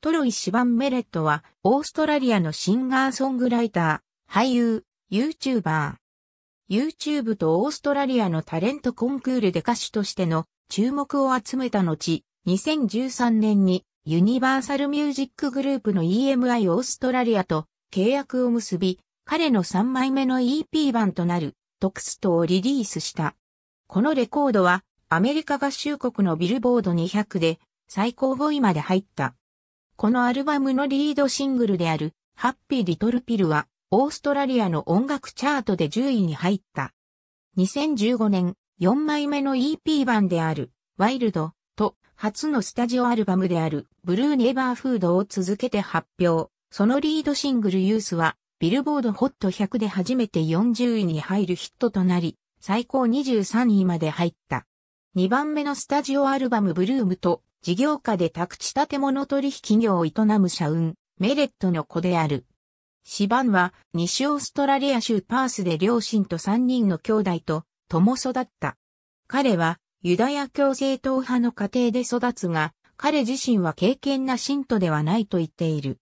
トロイ・シバン・メレットは、オーストラリアのシンガーソングライター、俳優、YouTuber。YouTube とオーストラリアのタレントコンクールで歌手としての注目を集めた後、2013年にユニバーサルミュージックグループの EMI オーストラリアと契約を結び、彼の3枚目の EP 版となるトクストをリリースした。このレコードはアメリカ合衆国のビルボード200で最高5位まで入った。このアルバムのリードシングルである、ハッピーリトルピルは、オーストラリアの音楽チャートで10位に入った。2015年、4枚目の EP 版である、ワイルド、と、初のスタジオアルバムである、ブルーネバーフードを続けて発表。そのリードシングルユースは、ビルボードホット100で初めて40位に入るヒットとなり、最高23位まで入った。2番目のスタジオアルバムブルームと事業家で宅地建物取引業を営む社運、メレットの子である。シバンは西オーストラリア州パースで両親と3人の兄弟と共育った。彼はユダヤ教正統派の家庭で育つが、彼自身は敬虔な信徒ではないと言っている。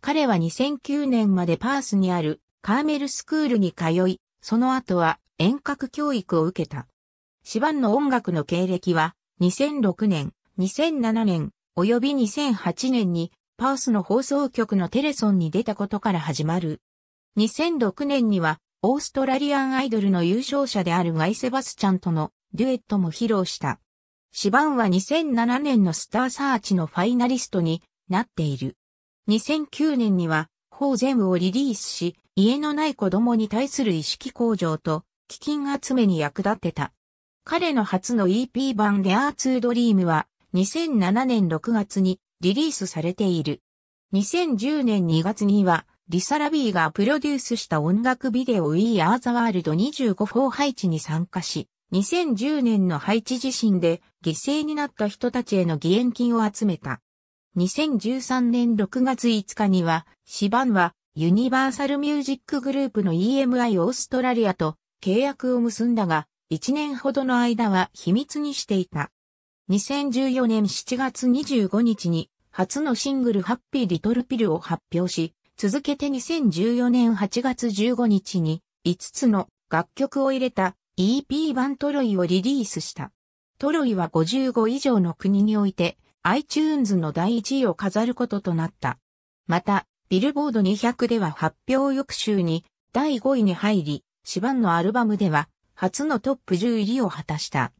彼は2009年までパースにあるカーメルスクールに通い、その後は遠隔教育を受けた。シバンの音楽の経歴は2006年2007年、及び2008年に、パースの放送局のテレソンに出たことから始まる。2006年には、オーストラリアンアイドルの優勝者であるガイ・セバスチャンとのデュエットも披露した。シバンは2007年のスターサーチのファイナリストになっている。2009年には、ホーゼムをリリースし、家のない子供に対する意識向上と、基金集めに役立てた。彼の初の EP 版でアーツドリームは、2007年6月にリリースされている。2010年2月には、リサ・ラビーがプロデュースした音楽ビデオ We Are the World 25法配置に参加し、2010年の配置地震で犠牲になった人たちへの義援金を集めた。2013年6月5日には、シバンはユニバーサルミュージックグループの EMI オーストラリアと契約を結んだが、1年ほどの間は秘密にしていた。2014年7月25日に初のシングルハッピーリトルピルを発表し、続けて2014年8月15日に5つの楽曲を入れた EP 版トロイをリリースした。トロイは55以上の国において iTunes の第1位を飾ることとなった。また、ビルボード200では発表翌週に第5位に入り、シバンのアルバムでは初のトップ10入りを果たした。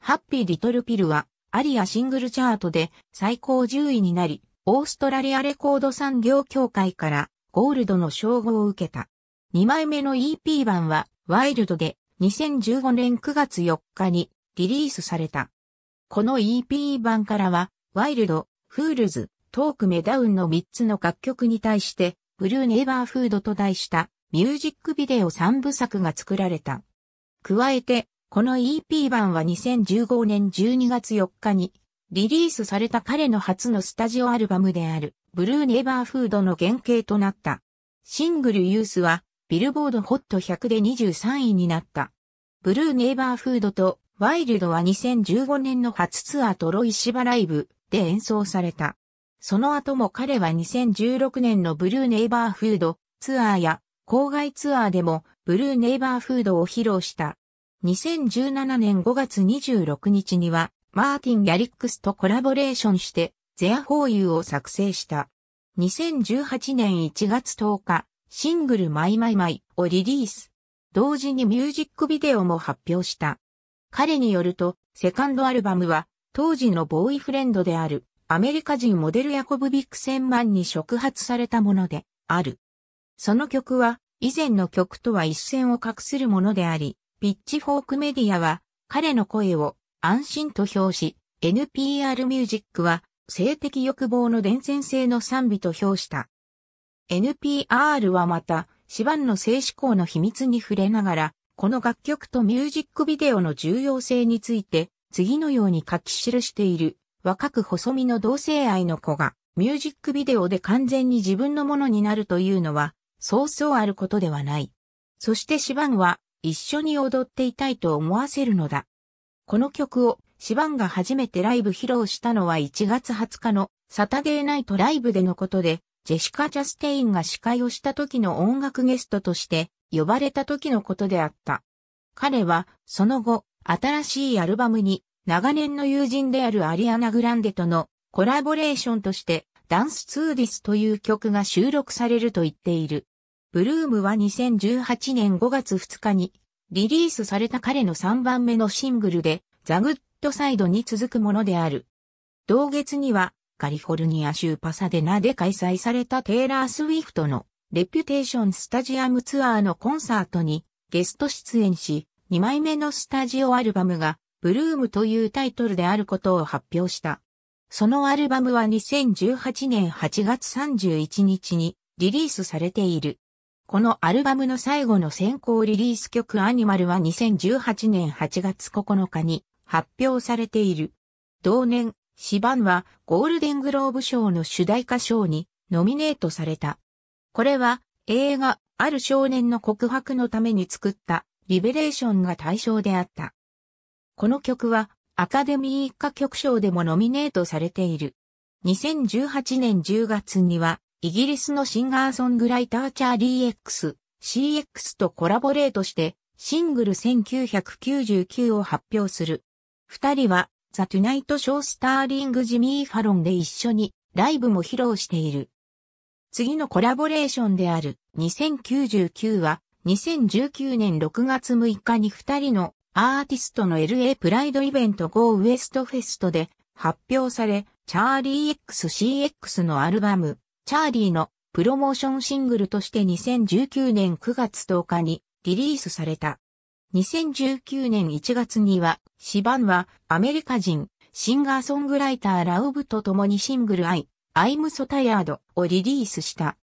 ハッピーリトルピルは、アリアシングルチャートで最高10位になり、オーストラリアレコード産業協会からゴールドの称号を受けた。2枚目の EP 版は、ワイルドで2015年9月4日にリリースされた。この EP 版からは、ワイルド、フールズ、トークメダウンの3つの楽曲に対して、ブルーネイバーフードと題したミュージックビデオ3部作が作られた。加えて、この EP 版は2015年12月4日にリリースされた彼の初のスタジオアルバムであるブルーネバーフードの原型となった。シングルユースはビルボードホット100で23位になった。ブルーネバーフードとワイルドは2015年の初ツアートロイシバライブで演奏された。その後も彼は2016年のブルーネイバーフードツアーや郊外ツアーでもブルーネイバーフードを披露した。2017年5月26日には、マーティン・ギャリックスとコラボレーションして、ゼア・ホーユーを作成した。2018年1月10日、シングルマイマイマイをリリース。同時にミュージックビデオも発表した。彼によると、セカンドアルバムは、当時のボーイフレンドである、アメリカ人モデルヤコブ・ビックセンマンに触発されたもので、ある。その曲は、以前の曲とは一線を画するものであり、ピッチフォークメディアは彼の声を安心と評し、NPR ミュージックは性的欲望の伝染性の賛美と評した。NPR はまた、シバンの性思考の秘密に触れながら、この楽曲とミュージックビデオの重要性について、次のように書き記している、若く細身の同性愛の子が、ミュージックビデオで完全に自分のものになるというのは、そうそうあることではない。そしてシバンは、一緒に踊っていたいと思わせるのだ。この曲をシバンが初めてライブ披露したのは1月20日のサタデーナイトライブでのことで、ジェシカ・チャステインが司会をした時の音楽ゲストとして呼ばれた時のことであった。彼はその後、新しいアルバムに長年の友人であるアリアナ・グランデとのコラボレーションとしてダンスツーディスという曲が収録されると言っている。ブルームは2018年5月2日にリリースされた彼の3番目のシングルでザ・グッドサイドに続くものである。同月にはカリフォルニア州パサデナで開催されたテイラー・スウィフトのレピュテーションスタジアムツアーのコンサートにゲスト出演し2枚目のスタジオアルバムがブルームというタイトルであることを発表した。そのアルバムは2018年8月31日にリリースされている。このアルバムの最後の先行リリース曲アニマルは2018年8月9日に発表されている。同年、シバンはゴールデングローブ賞の主題歌賞にノミネートされた。これは映画ある少年の告白のために作ったリベレーションが対象であった。この曲はアカデミー一歌曲賞でもノミネートされている。2018年10月にはイギリスのシンガーソングライターチャーリー X、CX とコラボレートしてシングル1999を発表する。二人はザ・トゥナイト・ショー・スターリング・ジミー・ファロンで一緒にライブも披露している。次のコラボレーションである2099は2019年6月6日に二人のアーティストの LA プライドイベント Go ウエストフェストで発表され、チャーリー XCX のアルバムチャーリーのプロモーションシングルとして2019年9月10日にリリースされた。2019年1月には、シバンはアメリカ人、シンガーソングライターラウブと共にシングル I、I'm So Tired をリリースした。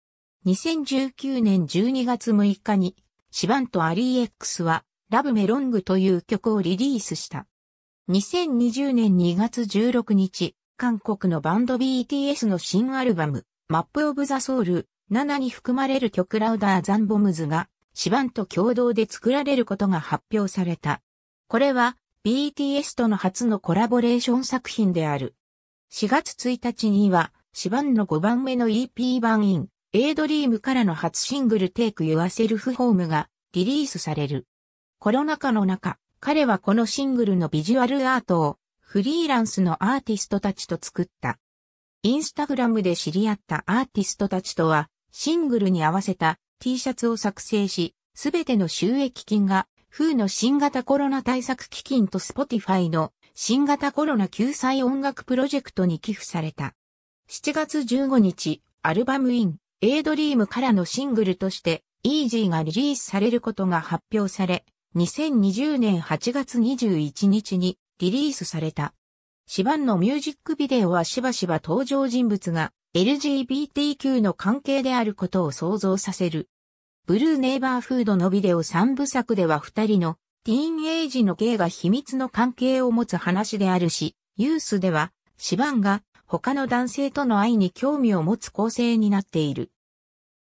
2019年12月6日に、シバンとアリー X は、ラブメロングという曲をリリースした。2020年2月16日、韓国のバンド BTS の新アルバム、マップオブザソウル7に含まれる曲ラウダーザンボムズがシバンと共同で作られることが発表された。これは BTS との初のコラボレーション作品である。4月1日にはシバンの5番目の EP 版イン、エイドリームからの初シングル Take Yourself Home がリリースされる。コロナ禍の中、彼はこのシングルのビジュアルアートをフリーランスのアーティストたちと作った。インスタグラムで知り合ったアーティストたちとは、シングルに合わせた T シャツを作成し、すべての収益金が、風の新型コロナ対策基金と Spotify の新型コロナ救済音楽プロジェクトに寄付された。7月15日、アルバムイン、エイドリームからのシングルとして、イージーがリリースされることが発表され、2020年8月21日にリリースされた。シバンのミュージックビデオはしばしば登場人物が LGBTQ の関係であることを想像させる。ブルーネイバーフードのビデオ3部作では2人のティーンエイジの芸が秘密の関係を持つ話であるし、ユースではシバンが他の男性との愛に興味を持つ構成になっている。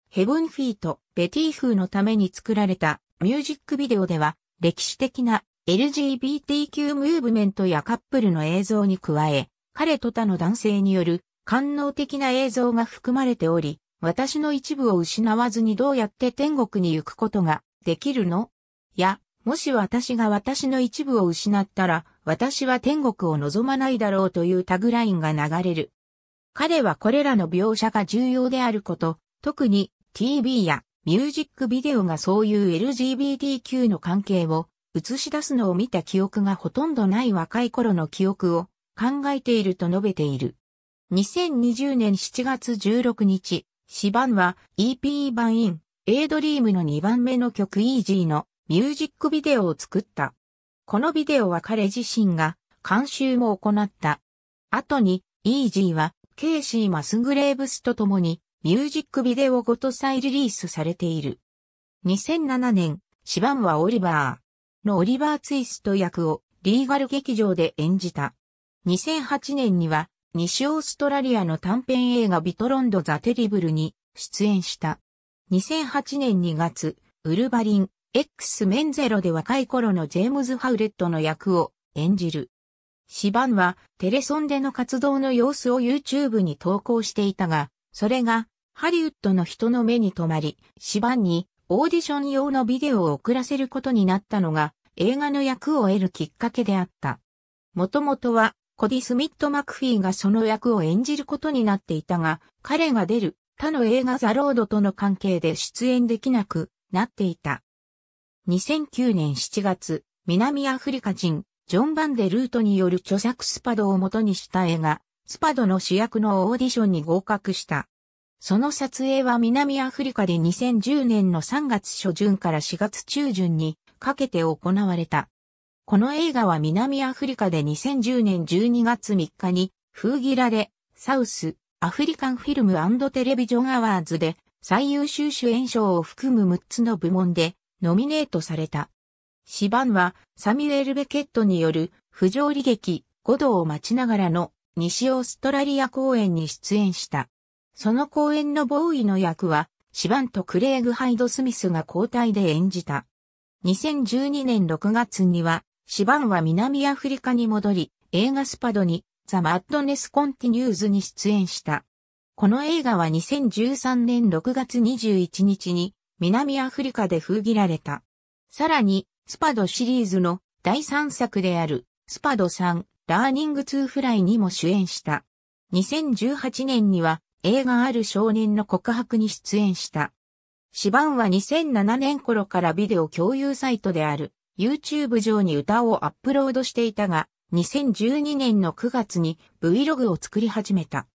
ヘブンフィート、ベティー風のために作られたミュージックビデオでは歴史的な LGBTQ ムーブメントやカップルの映像に加え、彼と他の男性による官能的な映像が含まれており、私の一部を失わずにどうやって天国に行くことができるのや、もし私が私の一部を失ったら、私は天国を望まないだろうというタグラインが流れる。彼はこれらの描写が重要であること、特に TV やミュージックビデオがそういう LGBTQ の関係を映し出すのを見た記憶がほとんどない若い頃の記憶を考えていると述べている。2020年7月16日、バンは EP 版イン、エイドリームの2番目の曲イージーのミュージックビデオを作った。このビデオは彼自身が監修も行った。後にイージーはケイシー・マスグレーブスと共にミュージックビデオごと再リリースされている。2007年、シバンはオリバー。のオリバー・ツイスト役をリーガル劇場で演じた。2008年には西オーストラリアの短編映画ビトロンド・ザ・テリブルに出演した。2008年2月、ウルバリン、X メンゼロで若い頃のジェームズ・ハウレットの役を演じる。シバンはテレソンでの活動の様子を YouTube に投稿していたが、それがハリウッドの人の目に留まり、シバンにオーディション用のビデオを送らせることになったのが映画の役を得るきっかけであった。もともとはコディ・スミット・マクフィーがその役を演じることになっていたが、彼が出る他の映画ザ・ロードとの関係で出演できなくなっていた。2009年7月、南アフリカ人、ジョン・バンデ・ルートによる著作スパドを元にした映画、スパドの主役のオーディションに合格した。その撮影は南アフリカで2010年の3月初旬から4月中旬にかけて行われた。この映画は南アフリカで2010年12月3日に封切られ、サウス、アフリカンフィルムテレビジョンアワーズで最優秀主演賞を含む6つの部門でノミネートされた。シバンはサミュエル・ベケットによる不条理劇、五度を待ちながらの西オーストラリア公演に出演した。その公演のボーイの役は、シバンとクレイグ・ハイド・スミスが交代で演じた。2012年6月には、シバンは南アフリカに戻り、映画スパドに、ザ・マッドネス・コンティニューズに出演した。この映画は2013年6月21日に、南アフリカで封切られた。さらに、スパドシリーズの第3作である、スパド3、ラーニングツー・フライにも主演した。2018年には、映画ある少年の告白に出演した。シバンは2007年頃からビデオ共有サイトである YouTube 上に歌をアップロードしていたが、2012年の9月に Vlog を作り始めた。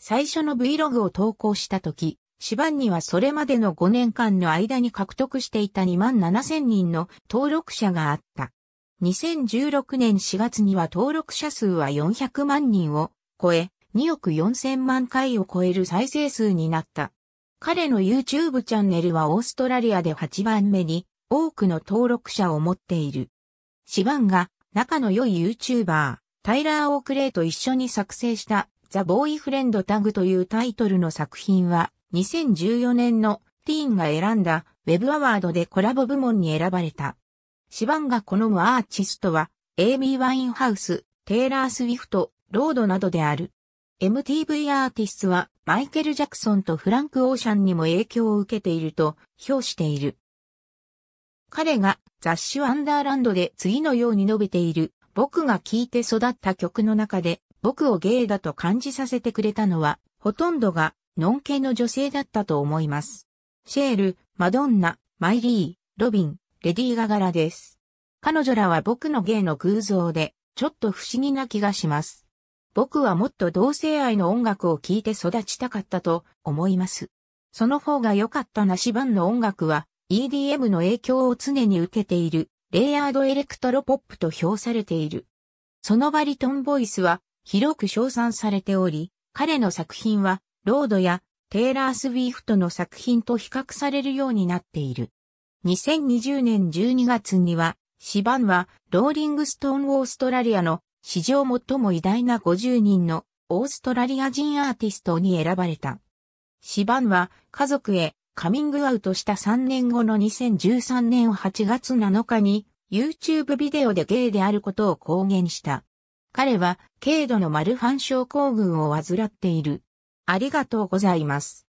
最初の Vlog を投稿した時、シバンにはそれまでの5年間の間に獲得していた2万7000人の登録者があった。2016年4月には登録者数は400万人を超え、2億4000万回を超える再生数になった。彼の YouTube チャンネルはオーストラリアで8番目に多くの登録者を持っている。シバンが仲の良い YouTuber、タイラー・オークレイと一緒に作成したザ・ボーイフレンド・タグというタイトルの作品は2014年のティーンが選んだウェブアワードでコラボ部門に選ばれた。シバンが好むアーティストはエイミー・ワインハウス、テイラー・スウィフト、ロードなどである。MTV アーティストはマイケル・ジャクソンとフランク・オーシャンにも影響を受けていると評している。彼が雑誌ワンダーランドで次のように述べている僕が聴いて育った曲の中で僕をゲイだと感じさせてくれたのはほとんどがノンケの女性だったと思います。シェール、マドンナ、マイリー、ロビン、レディー・ガガラです。彼女らは僕のゲイの偶像でちょっと不思議な気がします。僕はもっと同性愛の音楽を聴いて育ちたかったと思います。その方が良かったなシバンの音楽は EDM の影響を常に受けているレイヤードエレクトロポップと評されている。そのバリトンボイスは広く称賛されており、彼の作品はロードやテイラー・スウィフトの作品と比較されるようになっている。2020年12月には、シバンはローリングストーン・オーストラリアの史上最も偉大な50人のオーストラリア人アーティストに選ばれた。シバンは家族へカミングアウトした3年後の2013年8月7日に YouTube ビデオでゲイであることを公言した。彼は軽度のマルファン症候群を患っている。ありがとうございます。